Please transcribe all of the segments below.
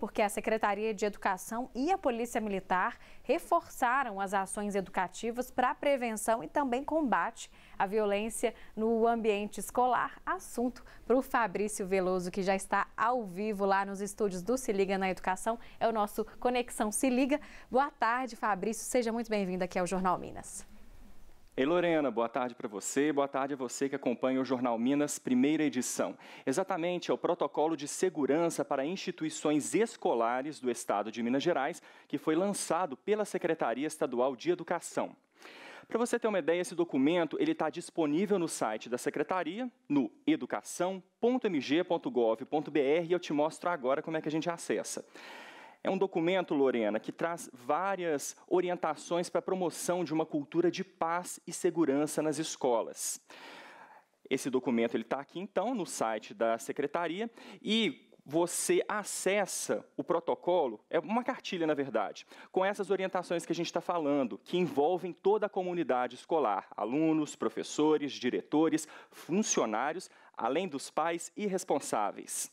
porque a Secretaria de Educação e a Polícia Militar reforçaram as ações educativas para prevenção e também combate à violência no ambiente escolar. Assunto para o Fabrício Veloso, que já está ao vivo lá nos estúdios do Se Liga na Educação. É o nosso Conexão Se Liga. Boa tarde, Fabrício. Seja muito bem-vindo aqui ao Jornal Minas. Ei, Lorena, boa tarde para você, boa tarde a você que acompanha o Jornal Minas, primeira edição. Exatamente, é o protocolo de segurança para instituições escolares do Estado de Minas Gerais, que foi lançado pela Secretaria Estadual de Educação. Para você ter uma ideia, esse documento ele está disponível no site da Secretaria, no educação.mg.gov.br, e eu te mostro agora como é que a gente acessa. É um documento, Lorena, que traz várias orientações para a promoção de uma cultura de paz e segurança nas escolas. Esse documento está aqui, então, no site da Secretaria e você acessa o protocolo, é uma cartilha, na verdade, com essas orientações que a gente está falando, que envolvem toda a comunidade escolar, alunos, professores, diretores, funcionários, além dos pais irresponsáveis.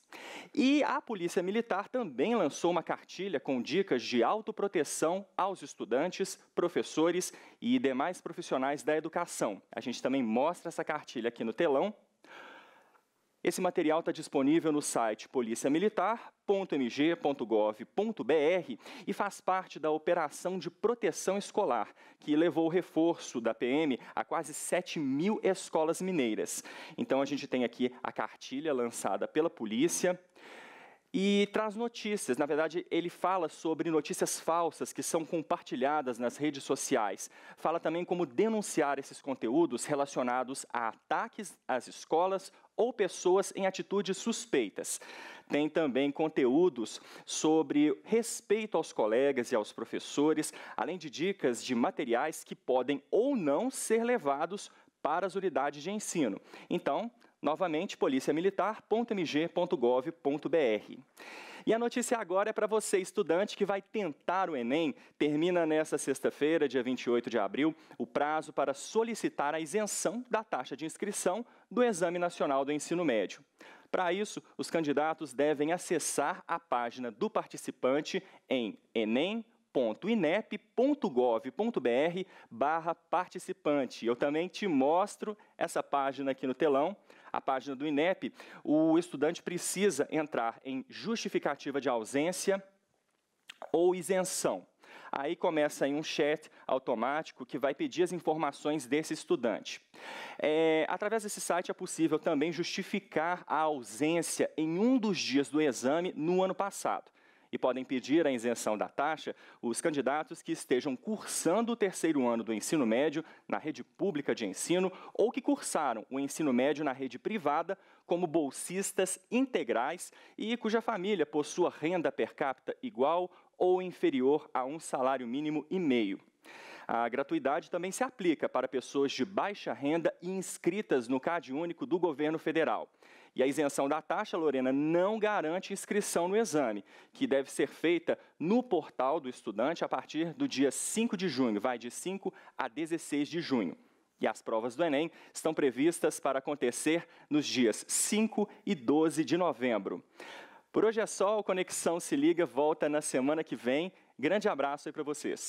E a Polícia Militar também lançou uma cartilha com dicas de autoproteção aos estudantes, professores e demais profissionais da educação. A gente também mostra essa cartilha aqui no telão esse material está disponível no site policiamilitar.mg.gov.br e faz parte da Operação de Proteção Escolar, que levou o reforço da PM a quase 7 mil escolas mineiras. Então, a gente tem aqui a cartilha lançada pela polícia e traz notícias. Na verdade, ele fala sobre notícias falsas que são compartilhadas nas redes sociais. Fala também como denunciar esses conteúdos relacionados a ataques às escolas ou pessoas em atitudes suspeitas. Tem também conteúdos sobre respeito aos colegas e aos professores, além de dicas de materiais que podem ou não ser levados para as unidades de ensino. Então, Novamente, policiamilitar.mg.gov.br. E a notícia agora é para você, estudante que vai tentar o Enem. Termina nesta sexta-feira, dia 28 de abril, o prazo para solicitar a isenção da taxa de inscrição do Exame Nacional do Ensino Médio. Para isso, os candidatos devem acessar a página do participante em enem inep.gov.br barra participante. Eu também te mostro essa página aqui no telão a página do INEP, o estudante precisa entrar em justificativa de ausência ou isenção. Aí começa aí um chat automático que vai pedir as informações desse estudante. É, através desse site é possível também justificar a ausência em um dos dias do exame no ano passado e podem pedir a isenção da taxa os candidatos que estejam cursando o terceiro ano do ensino médio na rede pública de ensino ou que cursaram o ensino médio na rede privada como bolsistas integrais e cuja família possua renda per capita igual ou inferior a um salário mínimo e meio. A gratuidade também se aplica para pessoas de baixa renda e inscritas no CAD único do governo federal. E a isenção da taxa, Lorena, não garante inscrição no exame, que deve ser feita no portal do estudante a partir do dia 5 de junho, vai de 5 a 16 de junho. E as provas do Enem estão previstas para acontecer nos dias 5 e 12 de novembro. Por hoje é só, o Conexão Se Liga volta na semana que vem. Grande abraço aí para vocês.